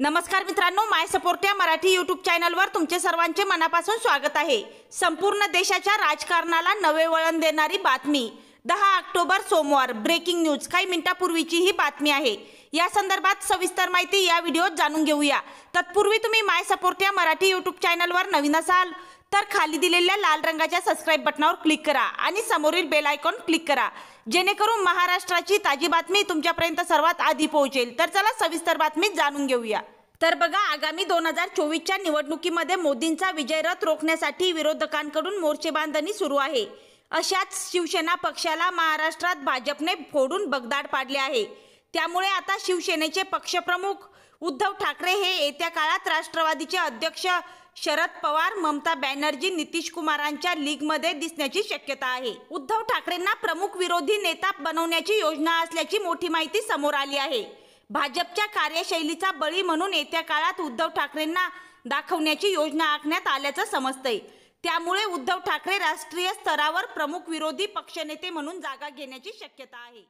नमस्कार मित्रांनो माय सपोर्ट या मराठी यूट्यूब चॅनलवर तुमचे सर्वांचे मनापासून स्वागत आहे संपूर्ण देशाच्या राजकारणाला नवे वळण देणारी बातमी दहा ऑक्टोबर सोमवार ब्रेकिंग न्यूज काही मिनिटापूर्वीची ही बातमी आहे या संदर्भात सविस्तर माहिती या व्हिडिओत जाणून घेऊया तत्पूर्वी तुम्ही माय सपोर्ट या मराठी यूट्यूब चॅनलवर नवीन असाल तर खाली दिलेल्या लाल रंगाच्या सबस्क्राईब बटनावर क्लिक करा आणि समोरील बेल आयकॉन क्लिक करा जेणेकरून महाराष्ट्राची ताजी बातमी तुमच्यापर्यंत सर्वात आधी पोहोचेल तर चला सविस्तर बातमी जाणून घेऊया तर बघा आगामी दोन हजार चोवीसच्या निवडणुकीमध्ये मोदींचा विजय रथ रोखण्यासाठी विरोधकांकडून मोर्चेबांधणी सुरू आहे अशाच शिवसेना पक्षाला महाराष्ट्रात भाजपने फोडून बगदाड पाडले आहे त्यामुळे आता शिवसेनेचे पक्षप्रमुख उद्धव ठाकरे हे येत्या काळात राष्ट्रवादीचे अध्यक्ष शरद पवार ममता बॅनर्जी नितीश कुमारांच्या लीगमध्ये दिसण्याची शक्यता आहे उद्धव ठाकरेंना प्रमुख विरोधी नेता बनवण्याची योजना असल्याची मोठी माहिती समोर आली आहे भाजपच्या कार्यशैलीचा बळी म्हणून येत्या काळात उद्धव ठाकरेंना दाखवण्याची योजना आखण्यात आल्याचं समजतंय त्यामुळे उद्धव ठाकरे राष्ट्रीय स्तरावर प्रमुख विरोधी पक्षनेते म्हणून जागा घेण्याची शक्यता आहे